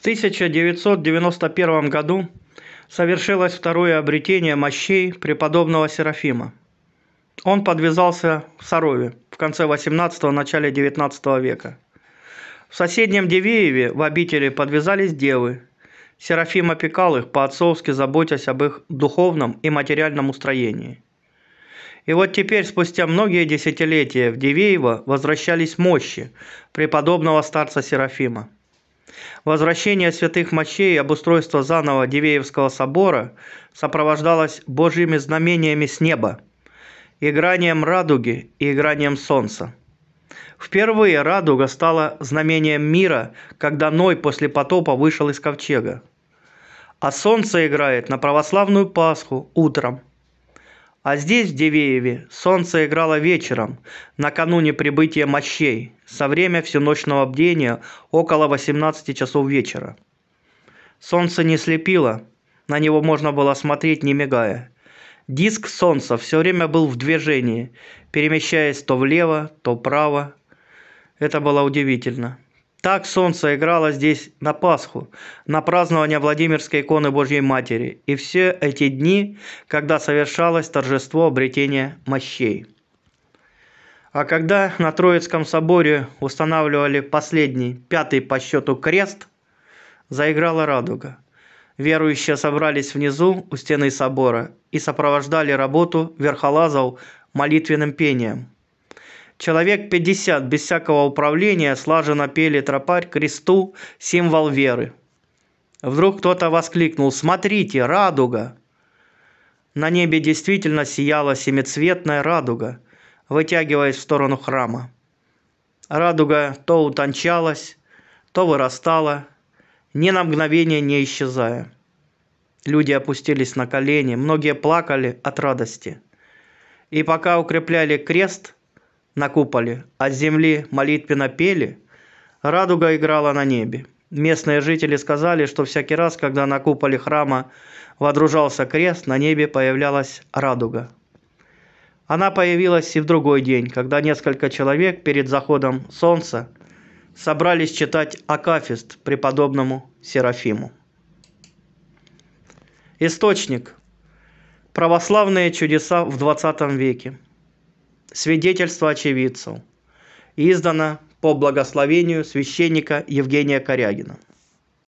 В 1991 году совершилось второе обретение мощей преподобного Серафима. Он подвязался в Сарове в конце 18-го, начале 19 века. В соседнем Дивееве в обители подвязались девы. Серафим опекал их, по-отцовски заботясь об их духовном и материальном устроении. И вот теперь, спустя многие десятилетия, в Дивеево возвращались мощи преподобного старца Серафима – Возвращение святых мощей и обустройство заново Дивеевского собора сопровождалось божьими знамениями с неба, игранием радуги и игранием солнца. Впервые радуга стала знамением мира, когда Ной после потопа вышел из ковчега. А солнце играет на православную Пасху утром – а здесь в дивееве солнце играло вечером накануне прибытия мощей со время всеночного бдения около 18 часов вечера солнце не слепило на него можно было смотреть не мигая диск солнца все время был в движении перемещаясь то влево то вправо это было удивительно так солнце играло здесь на Пасху, на празднование Владимирской иконы Божьей Матери и все эти дни, когда совершалось торжество обретения мощей. А когда на Троицком соборе устанавливали последний, пятый по счету крест, заиграла радуга. Верующие собрались внизу у стены собора и сопровождали работу верхолазов молитвенным пением – Человек пятьдесят без всякого управления слаженно пели тропарь кресту символ веры. Вдруг кто-то воскликнул «Смотрите, радуга!» На небе действительно сияла семицветная радуга, вытягиваясь в сторону храма. Радуга то утончалась, то вырастала, ни на мгновение не исчезая. Люди опустились на колени, многие плакали от радости. И пока укрепляли крест – на куполе, от а земли молитвы напели, радуга играла на небе. Местные жители сказали, что всякий раз, когда на куполе храма водружался крест, на небе появлялась радуга. Она появилась и в другой день, когда несколько человек перед заходом солнца собрались читать Акафист преподобному Серафиму. Источник. Православные чудеса в 20 веке свидетельство очевидцев, издано по благословению священника Евгения Корягина.